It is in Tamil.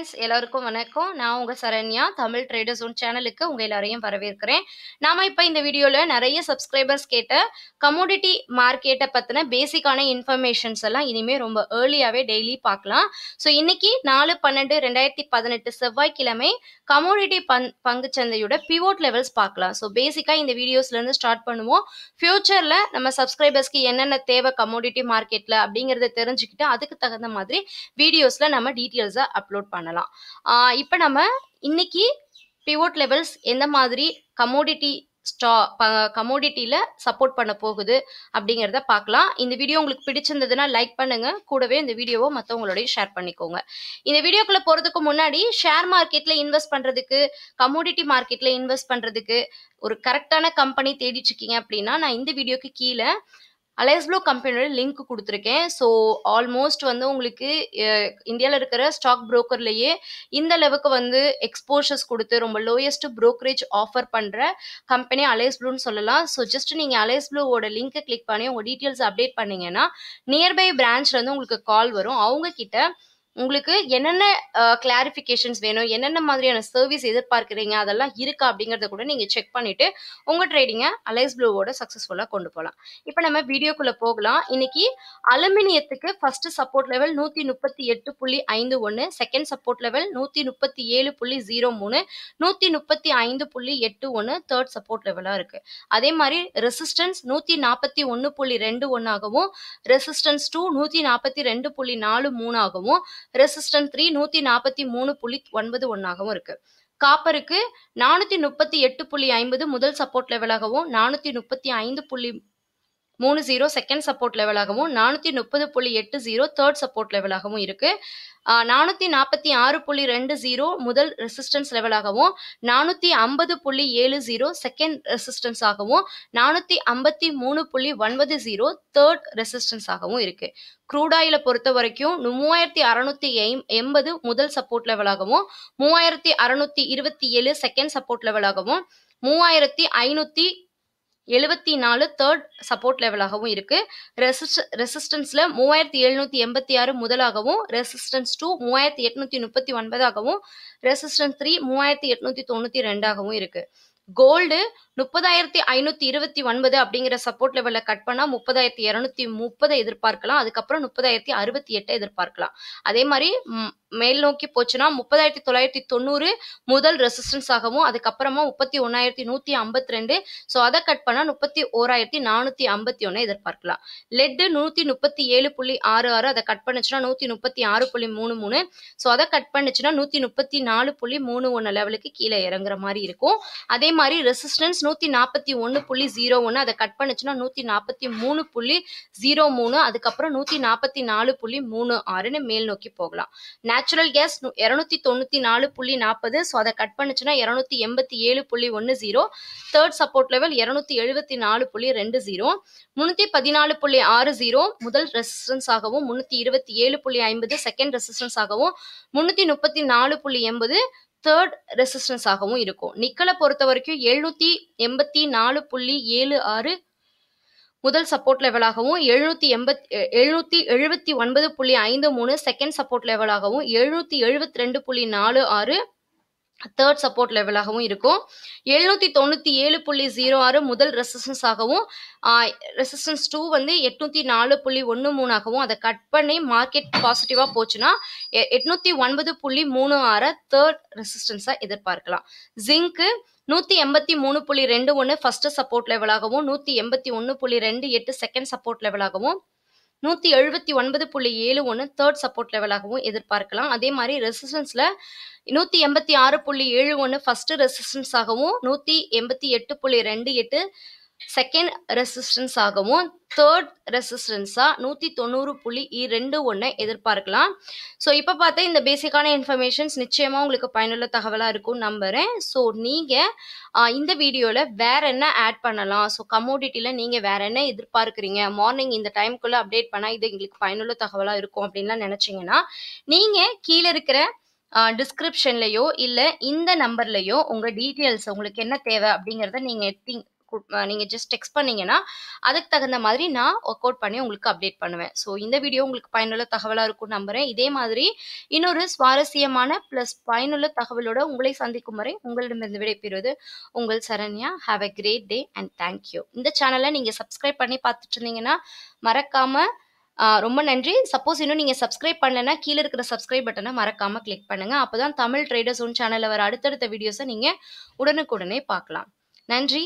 ஃப்ரெண்ட்ஸ் எல்லாருக்கும் வணக்கம் நான் உங்கள் சரண்யா தமிழ் ட்ரேடர்ஸ் ஒன் சேனலுக்கு உங்கள் எல்லாரையும் வரவேற்கிறேன் நாம் இப்போ இந்த வீடியோவில் நிறைய சப்ஸ்கிரைபர்ஸ் கேட்ட கமோடிட்டி மார்க்கெட்டை பற்றின பேசிக்கான இன்ஃபர்மேஷன்ஸ் எல்லாம் இனிமேல் ரொம்ப ஏர்லியாகவே டெய்லி பார்க்கலாம் ஸோ இன்னைக்கு நாலு பன்னெண்டு ரெண்டாயிரத்தி பதினெட்டு செவ்வாய்க்கிழமை கமோடிட்டி பங் சந்தையோட பிவோட் லெவல்ஸ் பார்க்கலாம் ஸோ பேசிக்காக இந்த வீடியோஸ்லேருந்து ஸ்டார்ட் பண்ணுவோம் ஃப்யூச்சரில் நம்ம சப்ஸ்கிரைபர்ஸ்க்கு என்னென்ன தேவை கமோடிட்டி மார்க்கெட்டில் அப்படிங்கிறத தெரிஞ்சுக்கிட்டு அதுக்கு தகுந்த மாதிரி வீடியோஸில் நம்ம டீட்டெயில்ஸாக அப்லோட் பண்ணலாம் பண்ணலாம் இப்போ நம்ம இன்னைக்கு பிவோட் லெவல்ஸ் எந்த மாதிரி கமோடிட்டி ஸ்டா கமோடிட்டியில் சப்போர்ட் பண்ண போகுது அப்படிங்கிறத பார்க்கலாம் இந்த வீடியோ உங்களுக்கு பிடிச்சிருந்ததுன்னா லைக் பண்ணுங்க கூடவே இந்த வீடியோவை மற்றவங்களோடய ஷேர் பண்ணிக்கோங்க இந்த வீடியோக்குள்ளே போகிறதுக்கு முன்னாடி ஷேர் மார்க்கெட்டில் இன்வெஸ்ட் பண்ணுறதுக்கு கமோடிட்டி மார்க்கெட்டில் இன்வெஸ்ட் பண்ணுறதுக்கு ஒரு கரெக்டான கம்பெனி தேடிட்டு இருக்கீங்க அப்படின்னா நான் இந்த வீடியோக்கு கீழே அலைஸ் ப்ளூ கம்பெனியோட லிங்க் கொடுத்துருக்கேன் ஸோ ஆல்மோஸ்ட் வந்து உங்களுக்கு இந்தியாவில் இருக்கிற ஸ்டாக் புரோக்கர்லேயே இந்த அளவுக்கு வந்து எக்ஸ்போஷர்ஸ் கொடுத்து ரொம்ப லோயஸ்ட் ப்ரோக்கரேஜ் ஆஃபர் பண்ணுற கம்பெனி அலைஸ் ப்ளூன்னு சொல்லலாம் ஸோ ஜஸ்ட் நீங்கள் அலைஸ் ப்ளூவோட லிங்க்கை கிளிக் பண்ணி உங்கள் டீட்டெயில்ஸ் அப்டேட் பண்ணிங்கன்னா நியர்பை பிரான்ச்சில் வந்து உங்களுக்கு கால் வரும் அவங்க கிட்ட உங்களுக்கு என்னென்ன கிளாரிஃபிகேஷன்ஸ் வேணும் என்னென்ன மாதிரியான சர்வீஸ் எதிர்பார்க்குறீங்க அதெல்லாம் இருக்கா அப்படிங்கிறத கூட நீங்கள் செக் பண்ணிவிட்டு உங்கள் ட்ரேடிங்கை அலைஸ் ப்ளூவோட சக்ஸஸ்ஃபுல்லாக கொண்டு போகலாம் இப்போ நம்ம வீடியோக்குள்ளே போகலாம் இன்னைக்கு அலுமினியத்துக்கு ஃபஸ்ட்டு சப்போர்ட் லெவல் நூற்றி முப்பத்தி எட்டு புள்ளி ஐந்து ஒன்று செகண்ட் சப்போர்ட் லெவல் நூற்றி முப்பத்தி ஏழு புள்ளி ஜீரோ மூணு நூற்றி முப்பத்தி ஐந்து புள்ளி எட்டு ஒன்று தேர்ட் சப்போர்ட் லெவலாக இருக்குது அதே மாதிரி ரெசிஸ்டன்ஸ் நூற்றி நாற்பத்தி ஒன்று புள்ளி ரெண்டு ஒன்றாகவும் ரெசிஸ்டன்ஸ் டூ நூற்றி நாற்பத்தி ரெண்டு புள்ளி நாலு மூணாகவும் ரெசிஸ்டன்ட் த்ரீ நூத்தி நாற்பத்தி மூணு புள்ளி ஒன்பது ஒன்னாகவும் இருக்கு காப்பருக்கு நானூத்தி முப்பத்தி எட்டு புள்ளி ஐம்பது முதல் சப்போர்ட் லெவலாகவும் நானூத்தி முப்பத்தி ஐந்து புள்ளி மூணு ஜீரோ செகண்ட் சப்போர்ட் லெவலாகவும் நானூற்றி முப்பது புள்ளி எட்டு ஜீரோ தேர்ட் சப்போர்ட் லெவலாகவும் இருக்குது நானூற்றி நாற்பத்தி ஆறு புள்ளி ரெண்டு ஜீரோ முதல் ரெசிஸ்டன்ஸ் லெவலாகவும் நானூற்றி ஐம்பது புள்ளி ஏழு ஜீரோ செகண்ட் ரெசிஸ்டன்ஸ் ஆகவும் நானூற்றி ஐம்பத்தி மூணு புள்ளி ஒன்பது ஜீரோ தேர்ட் ரெசிஸ்டன்ஸ் ஆகவும் இருக்குது க்ரூடாயில் பொறுத்த வரைக்கும் மூவாயிரத்தி அறநூத்தி எண்பது முதல் சப்போர்ட் லெவலாகவும் மூவாயிரத்தி அறநூற்றி இருபத்தி ஏழு செகண்ட் சப்போர்ட் லெவலாகவும் மூவாயிரத்தி ஐநூற்றி எழுபத்தி நாலு தேர்ட் சப்போர்ட் லெவலாகவும் இருக்குது ரெசிஸ்ட் ரெசிஸ்டன்ஸில் மூவாயிரத்தி எழுநூற்றி எண்பத்தி ஆறு முதலாகவும் ரெசிஸ்டன்ஸ் டூ மூவாயிரத்தி எட்நூற்றி முப்பத்தி ஒன்பதாகவும் ரெசிஸ்டன்ஸ் த்ரீ மூவாயிரத்தி எட்நூற்றி தொண்ணூற்றி ரெண்டாகவும் இருக்குது கோல்டு முப்பதாயிரத்தி ஐநூத்தி இருபத்தி ஒன்பது அப்படிங்கிற சப்போர்ட் லெவலில் கட் பண்ணா முப்பதாயிரத்தி இரநூத்தி முப்பதை எதிர்பார்க்கலாம் அதுக்கப்புறம் முப்பதாயிரத்தி அறுபத்தி எட்டை எதிர்பார்க்கலாம் அதே மாதிரி மேல் நோக்கி போச்சுன்னா முப்பதாயிரத்தி தொள்ளாயிரத்தி தொண்ணூறு முதல் ரெசிஸ்டன்ஸ் ஆகவும் அதுக்கப்புறமா முப்பத்தி ஒன்னாயிரத்தி நூற்றி ஐம்பத்தி ரெண்டு ஸோ அதை கட் பண்ணால் முப்பத்தி ஓராயிரத்தி நானூற்றி ஐம்பத்தி ஒன்று எதிர்பார்க்கலாம் லெட்டு நூற்றி முப்பத்தி ஏழு புள்ளி ஆறு ஆறு அதை கட் பண்ணுச்சுன்னா நூற்றி முப்பத்தி ஆறு புள்ளி மூணு மூணு ஸோ அதை கட் பண்ணுச்சுன்னா நூற்றி முப்பத்தி நாலு புள்ளி மூணு ஒன்று லெவலுக்கு கீழே இறங்குற மாதிரி இருக்கும் அதே மாதிரி ரெசிஸ்டன்ஸ் நூற்றி நாற்பத்தி ஒன்று புள்ளி ஜீரோ ஒன்று அதை கட் பண்ணுச்சுன்னா நூற்றி நாற்பத்தி மூணு புள்ளி ஜீரோ மூணு அதுக்கப்புறம் நூற்றி நாற்பத்தி நாலு புள்ளி மூணு ஆறுன்னு மேல் நோக்கி போகலாம் நேச்சுரல் கேஸ் இரநூத்தி தொண்ணூற்றி நாலு புள்ளி நாற்பது ஸோ அதை கட் பண்ணுச்சுன்னா இரநூத்தி எண்பத்தி ஏழு புள்ளி ஒன்று ஜீரோ தேர்ட் சப்போர்ட் லெவல் இரநூத்தி எழுபத்தி நாலு புள்ளி ரெண்டு ஜீரோ முந்நூற்றி பதினாலு புள்ளி ஆறு ஜீரோ முதல் ரெசிஸ்டன்ஸ் ஆகவும் முந்நூற்றி இருபத்தி ஏழு புள்ளி ஐம்பது செகண்ட் ரெசிஸ்டன்ஸ் ஆகவும் முந்நூற்றி முப்பத்தி நாலு புள்ளி எண்பது தேர்ட் ரெசிஸ்டன்ஸ் ஆகவும் இருக்கும் நிக்கலை பொறுத்த வரைக்கும் எழுநூற்றி எண்பத்தி நாலு புள்ளி ஏழு ஆறு முதல் சப்போர்ட் லெவலாகவும் எழுநூத்தி எண்பத்தி எழுநூத்தி எழுபத்தி ஒன்பது புள்ளி ஐந்து மூணு செகண்ட் சப்போர்ட் லெவலாகவும் எழுநூத்தி எழுபத்தி ரெண்டு புள்ளி நாலு ஆறு தேர்ட் சப்போர்ட் லெவலாகவும் இருக்கும் எழுநூற்றி தொண்ணூற்றி ஏழு புள்ளி ஜீரோ ஆறு முதல் ஆகவும் ரெசிஸ்டன்ஸ் டூ வந்து எட்நூற்றி நாலு புள்ளி ஒன்று மூணாகவும் அதை கட் பண்ணி மார்க்கெட் பாசிட்டிவாக போச்சுன்னா எட்நூற்றி ஒன்பது புள்ளி மூணு ஆறை தேர்ட் ரெசிஸ்டன்ஸா எதிர்பார்க்கலாம் ஜிங்க்கு நூற்றி எண்பத்தி மூணு புள்ளி ரெண்டு ஒன்று ஃபஸ்ட்டு சப்போர்ட் லெவலாகவும் நூற்றி எண்பத்தி ஒன்று புள்ளி ரெண்டு எட்டு செகண்ட் சப்போர்ட் லெவலாகவும் நூற்றி எழுபத்தி ஒன்பது புள்ளி ஏழு ஒன்று தேர்ட் சப்போர்ட் லெவலாகவும் எதிர்பார்க்கலாம் அதே மாதிரி ரெசிஸ்டன்ஸில் நூற்றி எண்பத்தி ஆறு புள்ளி ஏழு ஒன்று ஃபஸ்ட்டு ரெசிஸ்டன்ஸாகவும் நூற்றி எண்பத்தி எட்டு புள்ளி ரெண்டு எட்டு செகண்ட் ரெசிஸ்டன்ஸ் ஆகவும் தேர்ட் ரெசிஸ்டன்ஸாக நூற்றி தொண்ணூறு புள்ளி ரெண்டு ஒன்று எதிர்பார்க்கலாம் ஸோ இப்போ பார்த்தா இந்த பேசிக்கான இன்ஃபர்மேஷன்ஸ் நிச்சயமாக உங்களுக்கு பயனுள்ள தகவலாக இருக்கும் நம்புகிறேன் ஸோ நீங்கள் இந்த வீடியோவில் வேற என்ன ஆட் பண்ணலாம் ஸோ கமோடிட்டியில் நீங்கள் வேற என்ன எதிர்பார்க்குறீங்க மார்னிங் இந்த டைமுக்குள்ளே அப்டேட் பண்ணால் இது எங்களுக்கு பயனுள்ள தகவலாக இருக்கும் அப்படின்லாம் நினச்சிங்கன்னா நீங்கள் கீழே இருக்கிற டிஸ்கிரிப்ஷன்லையோ இல்லை இந்த நம்பர்லையோ உங்கள் டீட்டெயில்ஸ் உங்களுக்கு என்ன தேவை அப்படிங்கிறத நீங்கள் எத்தி நீங்கள் ஜஸ்ட் டெக்ஸ்ட் பண்ணீங்கன்னா அதுக்கு தகுந்த மாதிரி நான் ஒர்க் அவுட் பண்ணி உங்களுக்கு அப்டேட் பண்ணுவேன் ஸோ இந்த வீடியோ உங்களுக்கு பயனுள்ள தகவலாக இருக்கும் நம்புகிறேன் இதே மாதிரி இன்னொரு சுவாரஸ்யமான ப்ளஸ் பயனுள்ள தகவலோட உங்களை சந்திக்கும் வரை உங்களிடமிருந்து விடைபெறுவது உங்கள் Saranya have a great day and thank you இந்த சேனலை நீங்கள் சப்ஸ்கிரைப் பண்ணி பார்த்துட்டு இருந்தீங்கன்னா மறக்காமல் ரொம்ப நன்றி சப்போஸ் இன்னும் நீங்கள் சப்ஸ்கிரைப் பண்ணலைன்னா கீழே இருக்கிற சப்ஸ்கிரைப் பட்டனை மறக்காமல் கிளிக் பண்ணுங்கள் அப்போ தான் தமிழ் ட்ரேடர்ஸ் ஒன் சேனலில் வர அடுத்தடுத்த வீடியோஸை நீங்கள் உடனுக்குடனே பார்க்கலாம் நன்றி